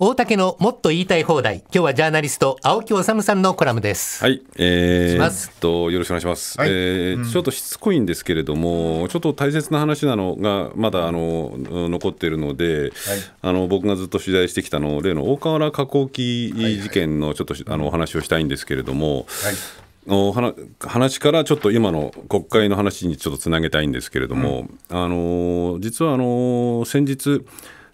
大竹のもっと言いたい放題今日はジャーナリスト青木治さんのコラムですはい、えー、すとよろしくお願いします、はい、えーうん、ちょっとしつこいんですけれどもちょっと大切な話なのがまだあの残っているので、はい、あの僕がずっと取材してきたの例の大河原加工機事件のちょっと、はいはい、あのお話をしたいんですけれども、はいお話からちょっと今の国会の話にちょっとつなげたいんですけれども、うん、あの実はあの先日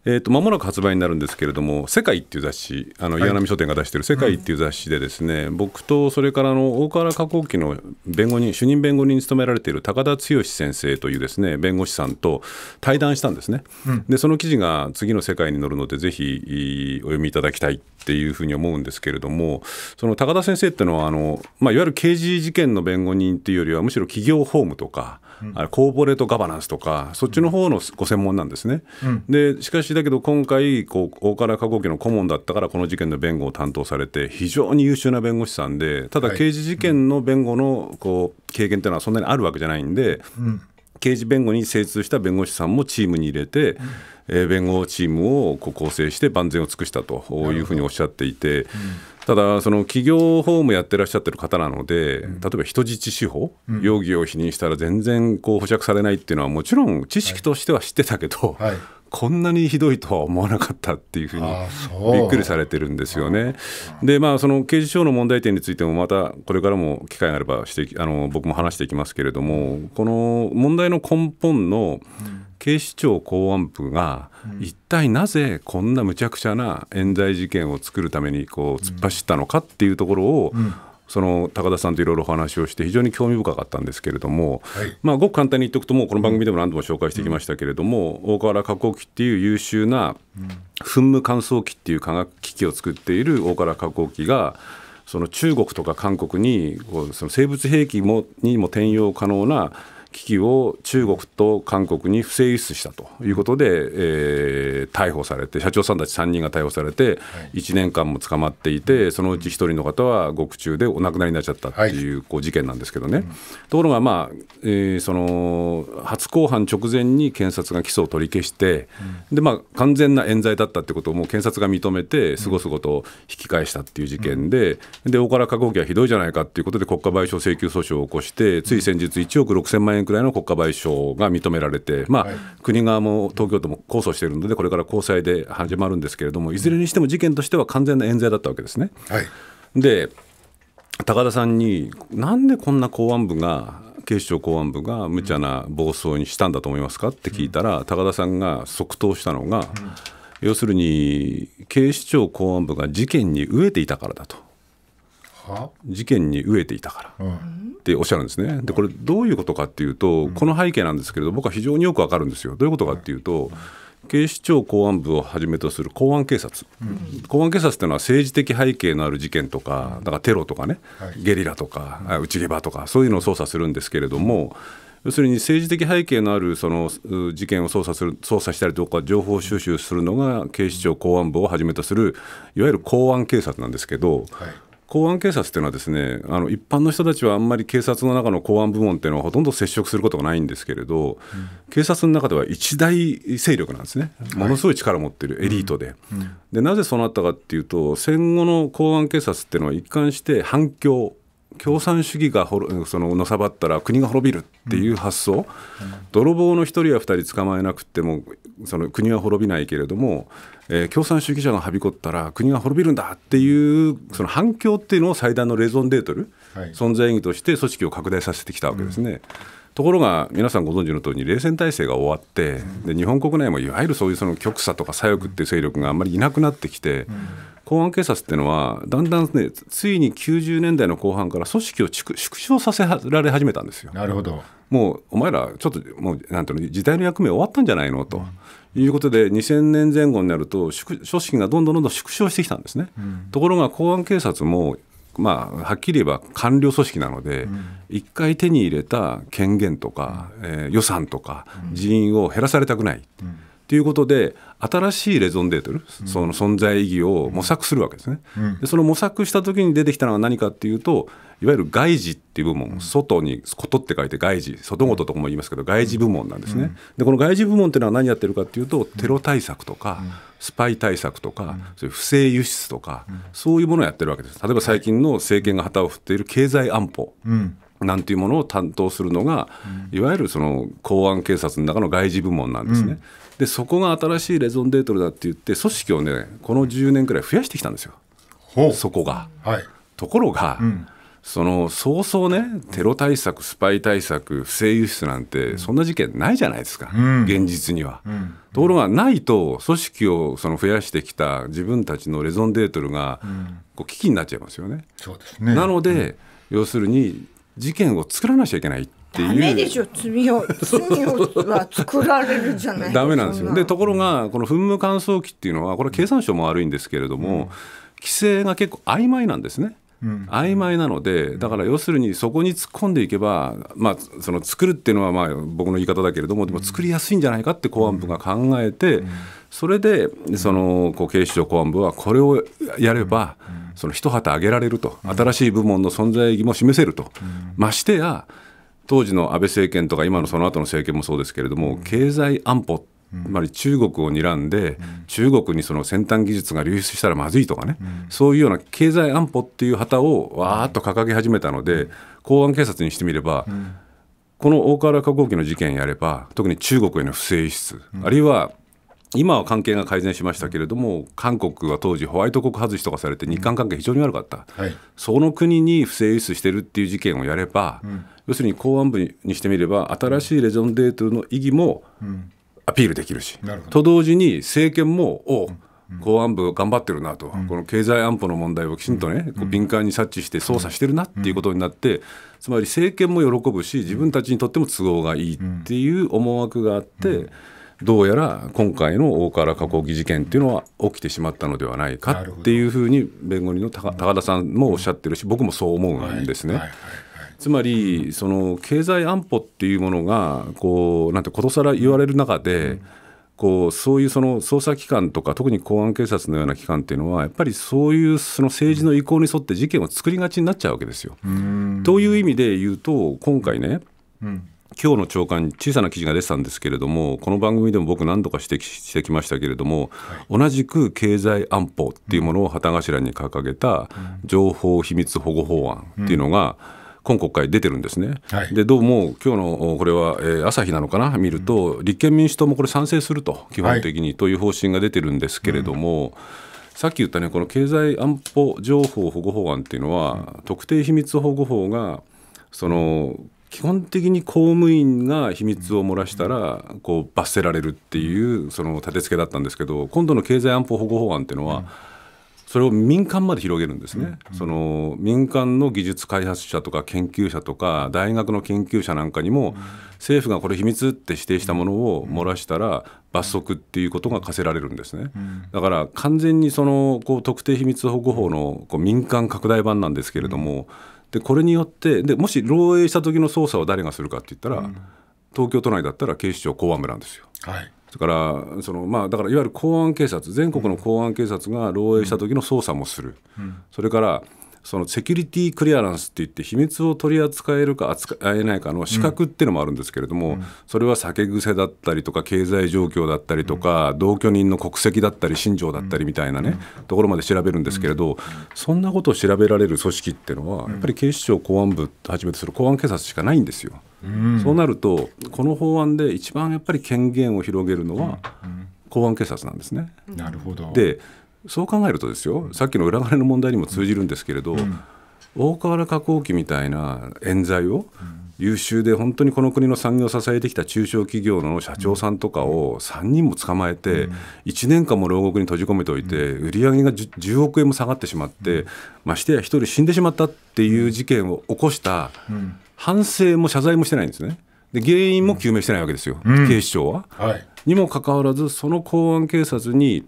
えーと、間もなく発売になるんですけれども「世界」っていう雑誌あの岩波書店が出している「世界」っていう雑誌でですね、はいうん、僕とそれからの大河原加工機の弁護人主任弁護人に勤められている高田剛先生というですね弁護士さんと対談したんですね、うん、でその記事が次の「世界」に載るのでぜひお読みいただきたいっていうふうに思うんですけれどもその高田先生っていうのはあの、まあ、いわゆる刑事事件の弁護人っていうよりはむしろ企業法務とかあコーポレートガバナンスとか、そっちの方のご専門なんですね。でしかしだけど、今回、こう大原化工機の顧問だったから、この事件の弁護を担当されて、非常に優秀な弁護士さんで、ただ刑事事件の弁護のこう経験というのはそんなにあるわけじゃないんで、刑事弁護に精通した弁護士さんもチームに入れて、弁護チームを構成して万全を尽くしたというふうにおっしゃっていて、うん、ただ、その企業法務やってらっしゃってる方なので、うん、例えば人質司法、うん、容疑を否認したら全然こう保釈されないっていうのは、もちろん知識としては知ってたけど、はいはいこんなにひどいとは思わなかったっていうふうにびっくりされてるんですよね。で、まあ、その刑事上の問題点についても、またこれからも機会があればしてあの僕も話していきますけれども、この問題の根本の警視庁公安部が一体なぜこんな無茶苦茶な冤罪事件を作るためにこう突っ走ったのかっていうところを、その高田さんといろいろお話をして非常に興味深かったんですけれども、はい、まあ、ごく簡単に言っておくともうこの番組でも何度も紹介してきましたけれども、うん、大河原加工機っていう優秀な噴霧乾燥機っていう化学機器を作っている大河原加工機がその中国とか韓国にこうその生物兵器もにも転用可能な機器を中国と韓国に不正輸出したということで、えー、逮捕されて社長さんたち3人が逮捕されて1年間も捕まっていてそのうち1人の方は獄中でお亡くなりになっちゃったっていうこう事件なんですけどね、ところが、まあえー、その初公判直前に検察が起訴を取り消して、でまあ、完全な冤罪だったってことをもう検察が認めてすごすごと引き返したっていう事件で,、で大から科学機はひどいじゃないかということで国家賠償請求訴訟を起こしてつい先日1億6000万円円くらいの国家賠償が認められて、まあ、はい、国側も東京都も控訴しているので、これから高裁で始まるんですけれども、いずれにしても事件としては完全な冤罪だったわけですね。はい、で高田さんに、なんでこんな公安部が、警視庁公安部が無茶な暴走にしたんだと思いますかって聞いたら、高田さんが即答したのが、うん、要するに、警視庁公安部が事件に飢えていたからだと。事件に飢えていたから、うん、っておっしゃるんですね。で、これどういうことかっていうと、この背景なんですけれど、僕は非常によくわかるんですよ。どういうことかっていうと、警視庁公安部をはじめとする公安警察、公安警察というのは政治的背景のある事件とか、だからテロとかね、ゲリラとか、うち内ゲとか、そういうのを捜査するんですけれども、要するに政治的背景のあるその事件を捜査する捜査したりとか、情報収集するのが警視庁公安部をはじめとする、いわゆる公安警察なんですけど、はい公安警察っていうのはですねあの一般の人たちはあんまり警察の中の公安部門っていうのはほとんど接触することがないんですけれど、うん、警察の中では一大勢力なんですね、はい、ものすごい力を持ってるエリートでうんうん、でなぜそうなったかっていうと戦後の公安警察っていうのは一貫して反共共産主義がそのさばったら国が滅びるっていう発想、うんうん、泥棒の1人や2人捕まえなくてもその国は滅びないけれども、えー、共産主義者がはびこったら国が滅びるんだっていうその反響っていうのを最大のレゾンデートル、はい、存在意義として組織を拡大させてきたわけですね。うんところが皆さんご存知の通り冷戦体制が終わってで日本国内もいわゆるそういう極左とか左翼っていう勢力があんまりいなくなってきて公安警察っていうのは、だんだんね、ついに90年代の後半から組織を縮小させられ始めたんですよ。なるほどもうお前ら、ちょっともうなんていうの、時代の役目終わったんじゃないのと、うん、いうことで、2000年前後になると、組織がどんどんどんどん縮小してきたんですね。うん、ところが公安警察もまあ、はっきり言えば官僚組織なので、一、うん、回手に入れた権限とか、うん、えー、予算とか、人員を減らされたくない、うんということで新しいレゾンデートル、その存在意義を模索するわけですね、でその模索した時に出てきたのは何かっていうといわゆる外事っていう部門、外に「こと」って書いて外事外事とかも言いますけど外事部門なんですね、でこの外事部門っていうのは何やってるかっていうとテロ対策とか、スパイ対策とか、そういう不正輸出とか、そういうものをやってるわけです例えば最近の政権が旗を振っている経済安保、なんていうものを担当するのが、いわゆるその公安警察の中の外事部門なんですね、うん、でそこが新しいレゾンデートルだって言って、組織をね、この10年くらい増やしてきたんですよ、そこが。はい、ところが、うん、その早うそうね、テロ対策、スパイ対策、不正輸出なんて、そんな事件ないじゃないですか、うん、現実には。ところがないと、組織をその増やしてきた自分たちのレゾンデートルが、こう危機になっちゃいますよね。そうですねなので、要するに事件を作らなきゃいけないっていうダでしょ罪を罪は作られるじゃないダメなんですよでところがこの噴霧乾燥機っていうのはこれ経産省も悪いんですけれども、うん、規制が結構曖昧なんですね曖昧なので、だから要するにそこに突っ込んでいけば、まあ、その作るっていうのはまあ僕の言い方だけれども、でも作りやすいんじゃないかって公安部が考えて、それでそのこう警視庁公安部は、これをやれば、その一旗上げられると、新しい部門の存在意義も示せると、ましてや、当時の安倍政権とか、今のその後の政権もそうですけれども、経済安保つまり中国を睨んで、中国にその先端技術が流出したらまずいとかね、そういうような経済安保っていう旗をわーっと掲げ始めたので、公安警察にしてみれば、この大河原加工機の事件やれば、特に中国への不正輸出、あるいは今は関係が改善しましたけれども、韓国は当時、ホワイト国外しとかされて、日韓関係非常に悪かった、はい、その国に不正輸出してるっていう事件をやれば、うん、要するに公安部にしてみれば、新しいレジョンデートの意義も、うんアピールできるしと同時に政権もお公安部頑張ってるなと、うん、この経済安保の問題をきちんとね、うん、敏感に察知して捜査してるなっていうことになって、うん、つまり政権も喜ぶし自分たちにとっても都合がいいっていう思惑があって。どうやら今回の大河原加工機事件っていうのは起きてしまったのではないかっていうふうに弁護人の高田さんもおっしゃってるし僕もそう思うんですね。はいはいはいつまりその経済安保っていうものがこうなんてことさら言われる中で、こうそういうその捜査機関とか特に公安警察のような機関っていうのはやっぱりそういうその政治の意向に沿って事件を作りがちになっちゃうわけですよ。という意味で言うと今回ね、うん今日の朝刊に小さな記事が出てたんですけれどもこの番組でも僕何度か指摘してきましたけれども、はい、同じく経済安保っていうものを旗頭に掲げた情報秘密保護法案っていうのが、うん今国会出てるんですね、はい、でどうも今日のこれは、え朝日なのかな、見ると、うん、立憲民主党もこれ、賛成すると、基本的に、という方針が出てるんですけれども。うんさっき言ったね、この経済安保情報保護法案っていうのは、うん、特定秘密保護法が、その基本的に公務員が秘密を漏らしたら、うん、こう罰せられるっていう、その立て付けだったんですけど、今度の経済安保保護法案っていうのは、うんそれを民間まで広げるんですね、うん、その民間の技術開発者とか研究者とか大学の研究者なんかにも、政府がこれ秘密って指定したものを漏らしたら罰則っていうことが課せられるんですね、だから完全にそのこう特定秘密保護法のこう民間拡大版なんですけれども、でこれによってでもし漏洩した時の捜査を誰がするかって言ったら、東京都内だったら警視庁公安部なんですよ。はいだからその、まあ、だからいわゆる公安警察全国の公安警察が漏洩した時の捜査もする、それからそのセキュリティクリアランスっていって秘密を取り扱えるか扱えないかの資格っていうのもあるんですけれども、うん、それは酒癖だったりとか経済状況だったりとか、うん、同居人の国籍だったり信条だったりみたいなね、うん、ところまで調べるんですけれど、そんなことを調べられる組織っていうのはやっぱり警視庁公安部はじめとする公安警察しかないんですよ。そうなるとこの法案で一番やっぱり権限を広げるのは公安警察なんですね。なるほどでそう考えるとですよさっきの裏金の問題にも通じるんですけれど、うん、大河原加工機みたいな冤罪を、優秀で本当にこの国の産業を支えてきた中小企業の社長さんとかを3人も捕まえて、1年間も牢獄に閉じ込めておいて、売り上げが 10, 億円も下がってしまって、ましてや1人死んでしまったっていう事件を起こした反省も謝罪もしてないんですね。で原因も究明してないわけですよ、警視庁は。はい、にもかかわらず、その公安警察に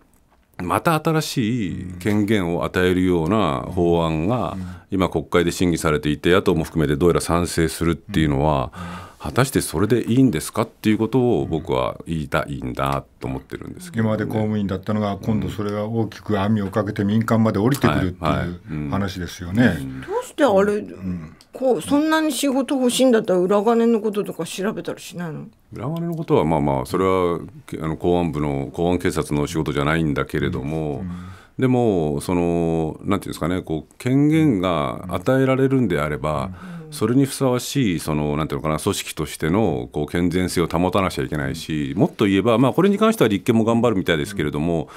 また新しい権限を与えるような法案が今国会で審議されていて野党も含めてどうやら賛成するっていうのは。果たしてそれでいいんですかっていうことを僕は言いたいんだと思ってるんですけど、ね、今まで公務員だったのが今度それが大きく網をかけて民間まで降りてくるっていう話ですよね。どうしてあれ、うん、こうそんなに仕事欲しいんだったら裏金のこととか調べたりしないの裏金のことはまあまあそれはあの公安部の公安警察の仕事じゃないんだけれども。うんでもそのなんていうんですかねこう権限が与えられるんであれば、それにふさわしいそのなんていうのかな組織としてのこう健全性を保たなくちゃいけないし、もっと言えば、まあ、これに関しては立憲も頑張るみたいですけれども、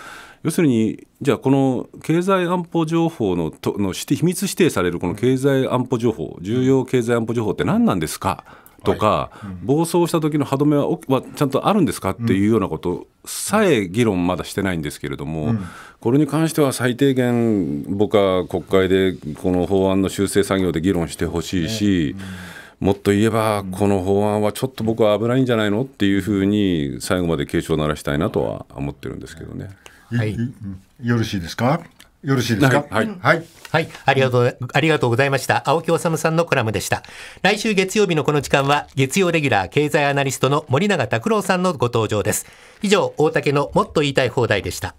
要するに、じゃあ、この経済安保情報のとの秘密指定されるこの経済安保情報、重要経済安保情報って何なんですか。とか、はいうん、暴走した時の歯止めははちゃんとあるんですかっていうようなことさえ議論まだしてないんですけれども、うん、これに関しては最低限僕は国会でこの法案の修正作業で議論してほしいし、ねうん、もっと言えばこの法案はちょっと僕は危ないんじゃないのっていうふうに最後まで警鐘を鳴らしたいなとは思ってるんですけどね。はい、よろしいですかよろしいですかはい。はい。はい。ありがとう、ありがとうございました。青木治さんのコラムでした。来週月曜日のこの時間は、月曜レギュラー経済アナリストの森永卓郎さんのご登場です。以上、大竹のもっと言いたい放題でした。